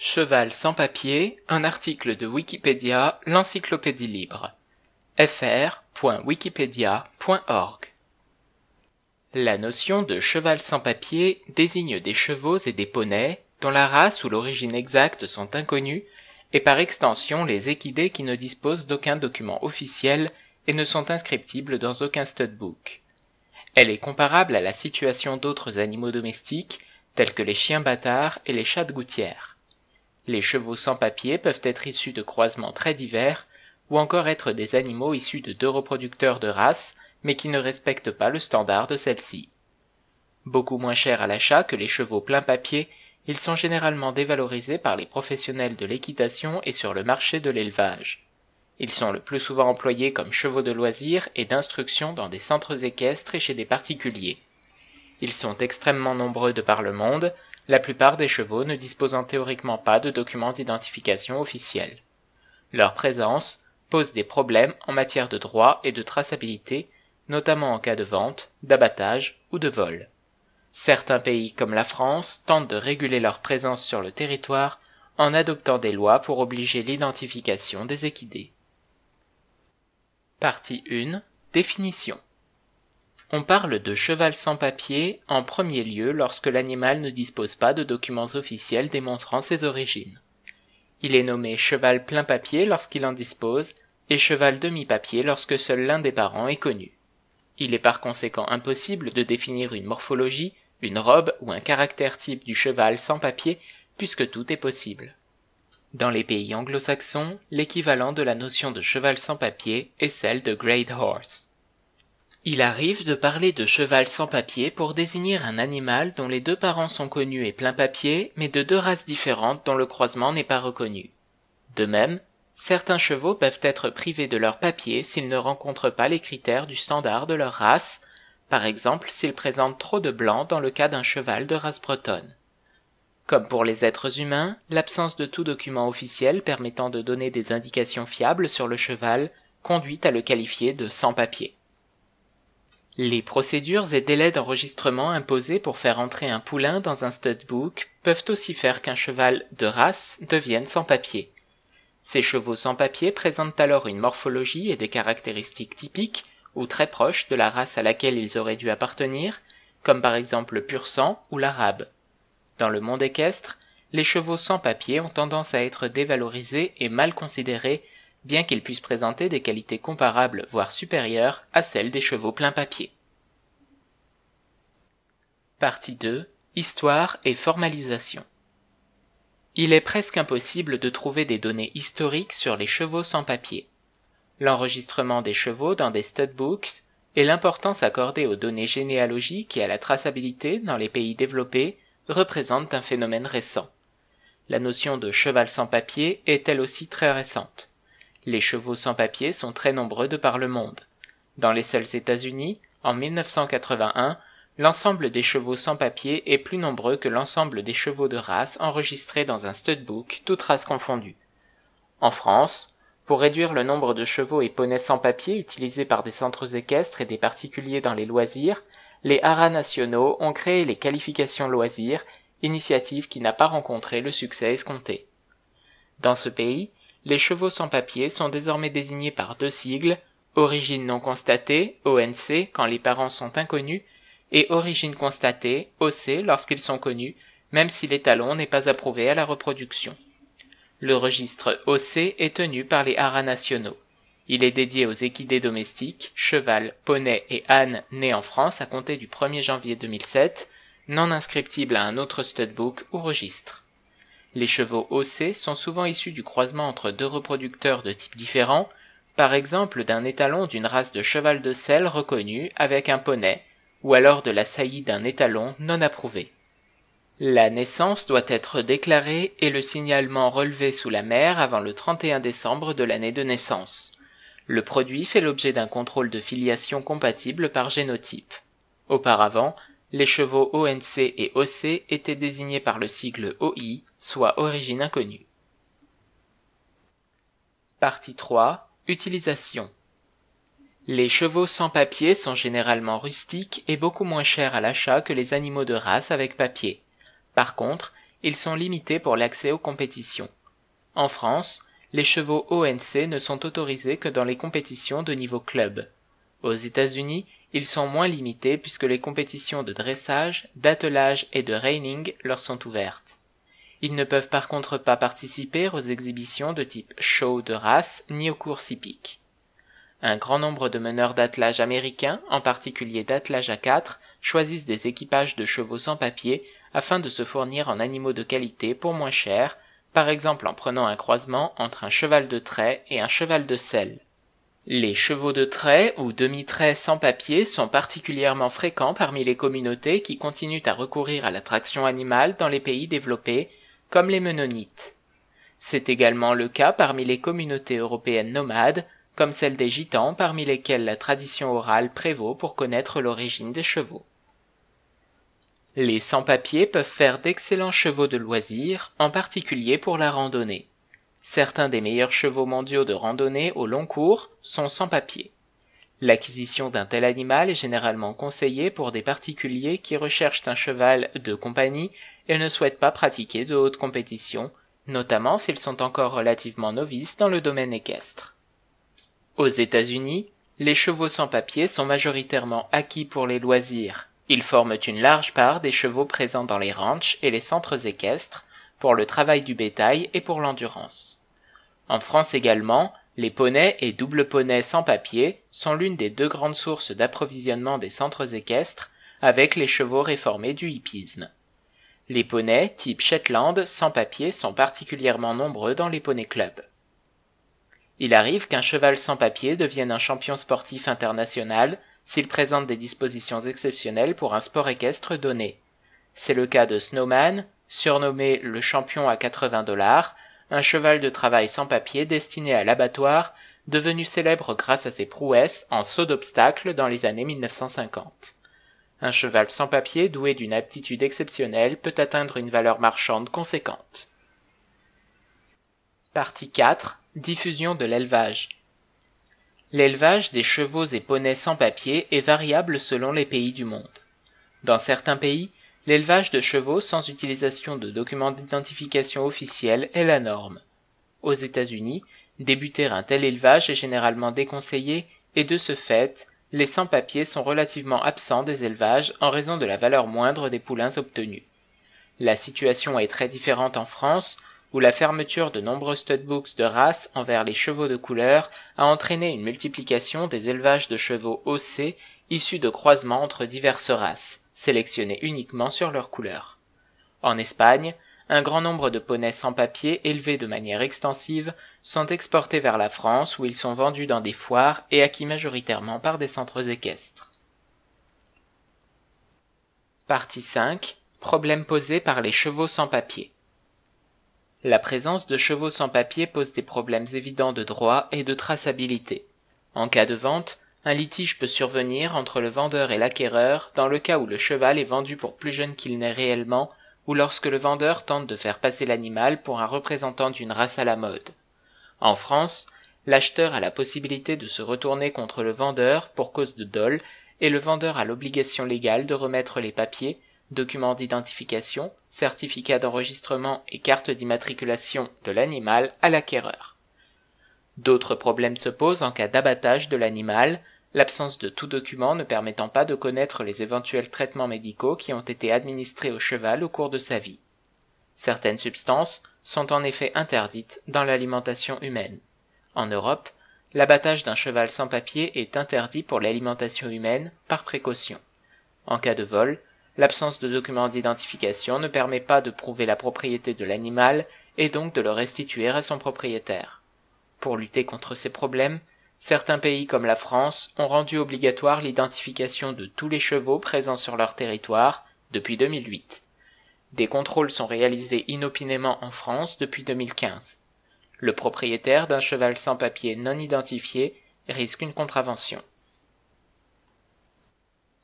Cheval sans papier, un article de Wikipédia, l'encyclopédie libre. fr.wikipedia.org La notion de cheval sans papier désigne des chevaux et des poneys dont la race ou l'origine exacte sont inconnues et par extension les équidés qui ne disposent d'aucun document officiel et ne sont inscriptibles dans aucun studbook. Elle est comparable à la situation d'autres animaux domestiques tels que les chiens bâtards et les chats de gouttière. Les chevaux sans papier peuvent être issus de croisements très divers, ou encore être des animaux issus de deux reproducteurs de races, mais qui ne respectent pas le standard de celle-ci. Beaucoup moins chers à l'achat que les chevaux plein papier, ils sont généralement dévalorisés par les professionnels de l'équitation et sur le marché de l'élevage. Ils sont le plus souvent employés comme chevaux de loisirs et d'instruction dans des centres équestres et chez des particuliers. Ils sont extrêmement nombreux de par le monde, la plupart des chevaux ne disposant théoriquement pas de documents d'identification officiels. Leur présence pose des problèmes en matière de droit et de traçabilité, notamment en cas de vente, d'abattage ou de vol. Certains pays comme la France tentent de réguler leur présence sur le territoire en adoptant des lois pour obliger l'identification des équidés. Partie 1 Définition on parle de cheval sans papier en premier lieu lorsque l'animal ne dispose pas de documents officiels démontrant ses origines. Il est nommé cheval plein papier lorsqu'il en dispose et cheval demi-papier lorsque seul l'un des parents est connu. Il est par conséquent impossible de définir une morphologie, une robe ou un caractère type du cheval sans papier puisque tout est possible. Dans les pays anglo-saxons, l'équivalent de la notion de cheval sans papier est celle de great horse. Il arrive de parler de cheval sans papier pour désigner un animal dont les deux parents sont connus et plein papier, mais de deux races différentes dont le croisement n'est pas reconnu. De même, certains chevaux peuvent être privés de leur papier s'ils ne rencontrent pas les critères du standard de leur race, par exemple s'ils présentent trop de blanc dans le cas d'un cheval de race bretonne. Comme pour les êtres humains, l'absence de tout document officiel permettant de donner des indications fiables sur le cheval conduit à le qualifier de sans papier. Les procédures et délais d'enregistrement imposés pour faire entrer un poulain dans un studbook peuvent aussi faire qu'un cheval de race devienne sans papier. Ces chevaux sans papier présentent alors une morphologie et des caractéristiques typiques ou très proches de la race à laquelle ils auraient dû appartenir, comme par exemple le pur sang ou l'arabe. Dans le monde équestre, les chevaux sans papier ont tendance à être dévalorisés et mal considérés bien qu'ils puissent présenter des qualités comparables, voire supérieures, à celles des chevaux plein papier. Partie 2. Histoire et formalisation. Il est presque impossible de trouver des données historiques sur les chevaux sans papier. L'enregistrement des chevaux dans des studbooks et l'importance accordée aux données généalogiques et à la traçabilité dans les pays développés représentent un phénomène récent. La notion de cheval sans papier est elle aussi très récente. Les chevaux sans papier sont très nombreux de par le monde. Dans les seuls États-Unis, en 1981, l'ensemble des chevaux sans papier est plus nombreux que l'ensemble des chevaux de race enregistrés dans un studbook, toutes races confondues. En France, pour réduire le nombre de chevaux et poneys sans papier utilisés par des centres équestres et des particuliers dans les loisirs, les haras nationaux ont créé les qualifications loisirs, initiative qui n'a pas rencontré le succès escompté. Dans ce pays, les chevaux sans papier sont désormais désignés par deux sigles, origine non constatée, ONC, quand les parents sont inconnus, et origine constatée, OC, lorsqu'ils sont connus, même si l'étalon n'est pas approuvé à la reproduction. Le registre OC est tenu par les haras nationaux. Il est dédié aux équidés domestiques, cheval, poney et âne nés en France à compter du 1er janvier 2007, non inscriptibles à un autre studbook ou registre. Les chevaux haussés sont souvent issus du croisement entre deux reproducteurs de types différents, par exemple d'un étalon d'une race de cheval de sel reconnue avec un poney, ou alors de la saillie d'un étalon non approuvé. La naissance doit être déclarée et le signalement relevé sous la mer avant le 31 décembre de l'année de naissance. Le produit fait l'objet d'un contrôle de filiation compatible par génotype. Auparavant, les chevaux ONC et OC étaient désignés par le sigle OI, soit origine inconnue. Partie 3. Utilisation. Les chevaux sans papier sont généralement rustiques et beaucoup moins chers à l'achat que les animaux de race avec papier. Par contre, ils sont limités pour l'accès aux compétitions. En France, les chevaux ONC ne sont autorisés que dans les compétitions de niveau club. Aux États-Unis, ils sont moins limités puisque les compétitions de dressage, d'attelage et de reining leur sont ouvertes. Ils ne peuvent par contre pas participer aux exhibitions de type show de race ni aux courses hippiques. Un grand nombre de meneurs d'attelage américains, en particulier d'attelage à quatre, choisissent des équipages de chevaux sans papier afin de se fournir en animaux de qualité pour moins cher, par exemple en prenant un croisement entre un cheval de trait et un cheval de selle. Les chevaux de trait ou demi-trait sans papier sont particulièrement fréquents parmi les communautés qui continuent à recourir à la traction animale dans les pays développés, comme les Mennonites. C'est également le cas parmi les communautés européennes nomades, comme celle des Gitans, parmi lesquelles la tradition orale prévaut pour connaître l'origine des chevaux. Les sans-papiers peuvent faire d'excellents chevaux de loisirs, en particulier pour la randonnée. Certains des meilleurs chevaux mondiaux de randonnée au long cours sont sans papiers. L'acquisition d'un tel animal est généralement conseillée pour des particuliers qui recherchent un cheval de compagnie et ne souhaitent pas pratiquer de haute compétition, notamment s'ils sont encore relativement novices dans le domaine équestre. Aux États-Unis, les chevaux sans papier sont majoritairement acquis pour les loisirs. Ils forment une large part des chevaux présents dans les ranchs et les centres équestres, pour le travail du bétail et pour l'endurance. En France également, les poneys et double poneys sans papier sont l'une des deux grandes sources d'approvisionnement des centres équestres avec les chevaux réformés du hippisme. Les poneys type Shetland sans papier sont particulièrement nombreux dans les poneys clubs. Il arrive qu'un cheval sans papier devienne un champion sportif international s'il présente des dispositions exceptionnelles pour un sport équestre donné. C'est le cas de Snowman, surnommé le champion à 80 dollars, un cheval de travail sans papier destiné à l'abattoir, devenu célèbre grâce à ses prouesses en saut d'obstacles dans les années 1950. Un cheval sans papier doué d'une aptitude exceptionnelle peut atteindre une valeur marchande conséquente. Partie 4. Diffusion de l'élevage. L'élevage des chevaux et poneys sans papier est variable selon les pays du monde. Dans certains pays, l'élevage de chevaux sans utilisation de documents d'identification officiels est la norme. Aux États-Unis, débuter un tel élevage est généralement déconseillé et de ce fait, les sans-papiers sont relativement absents des élevages en raison de la valeur moindre des poulains obtenus. La situation est très différente en France, où la fermeture de nombreux studbooks de races envers les chevaux de couleur a entraîné une multiplication des élevages de chevaux haussés issus de croisements entre diverses races sélectionnés uniquement sur leur couleur. En Espagne, un grand nombre de poneys sans papier élevés de manière extensive sont exportés vers la France où ils sont vendus dans des foires et acquis majoritairement par des centres équestres. Partie 5. Problèmes posés par les chevaux sans papier. La présence de chevaux sans papier pose des problèmes évidents de droit et de traçabilité. En cas de vente, un litige peut survenir entre le vendeur et l'acquéreur dans le cas où le cheval est vendu pour plus jeune qu'il n'est réellement ou lorsque le vendeur tente de faire passer l'animal pour un représentant d'une race à la mode. En France, l'acheteur a la possibilité de se retourner contre le vendeur pour cause de dol et le vendeur a l'obligation légale de remettre les papiers, documents d'identification, certificats d'enregistrement et cartes d'immatriculation de l'animal à l'acquéreur. D'autres problèmes se posent en cas d'abattage de l'animal, l'absence de tout document ne permettant pas de connaître les éventuels traitements médicaux qui ont été administrés au cheval au cours de sa vie. Certaines substances sont en effet interdites dans l'alimentation humaine. En Europe, l'abattage d'un cheval sans papier est interdit pour l'alimentation humaine par précaution. En cas de vol, l'absence de documents d'identification ne permet pas de prouver la propriété de l'animal et donc de le restituer à son propriétaire. Pour lutter contre ces problèmes, certains pays comme la France ont rendu obligatoire l'identification de tous les chevaux présents sur leur territoire depuis 2008. Des contrôles sont réalisés inopinément en France depuis 2015. Le propriétaire d'un cheval sans papier non identifié risque une contravention.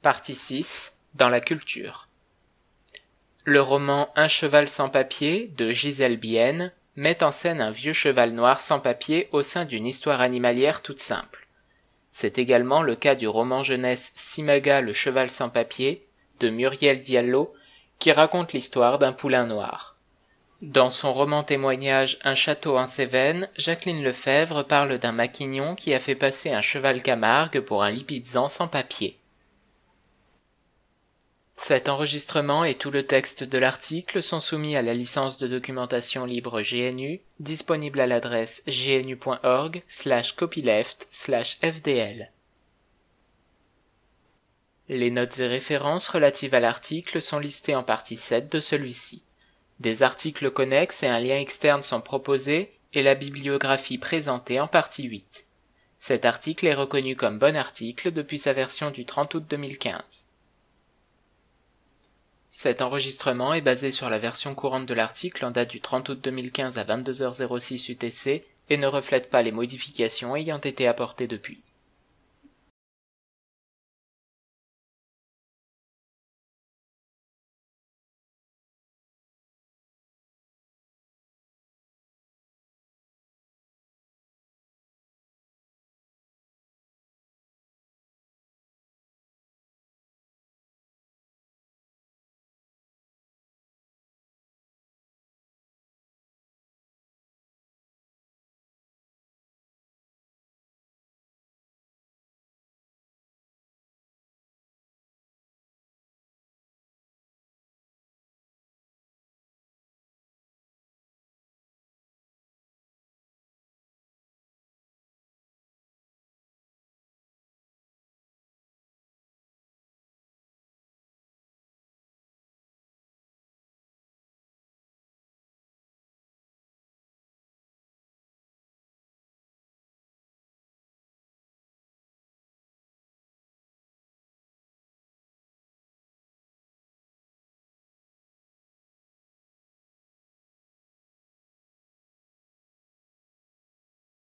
Partie 6. Dans la culture. Le roman Un cheval sans papier de Gisèle Bienne met en scène un vieux cheval noir sans papier au sein d'une histoire animalière toute simple. C'est également le cas du roman jeunesse Simaga le cheval sans papier de Muriel Diallo qui raconte l'histoire d'un poulain noir. Dans son roman témoignage Un château en Cévennes, Jacqueline Lefebvre parle d'un maquignon qui a fait passer un cheval Camargue pour un Lipizan sans papier. Cet enregistrement et tout le texte de l'article sont soumis à la licence de documentation libre GNU, disponible à l'adresse gnu.org slash copyleft slash fdl. Les notes et références relatives à l'article sont listées en partie 7 de celui-ci. Des articles connexes et un lien externe sont proposés et la bibliographie présentée en partie 8. Cet article est reconnu comme bon article depuis sa version du 30 août 2015. Cet enregistrement est basé sur la version courante de l'article en date du 30 août 2015 à 22h06 UTC et ne reflète pas les modifications ayant été apportées depuis.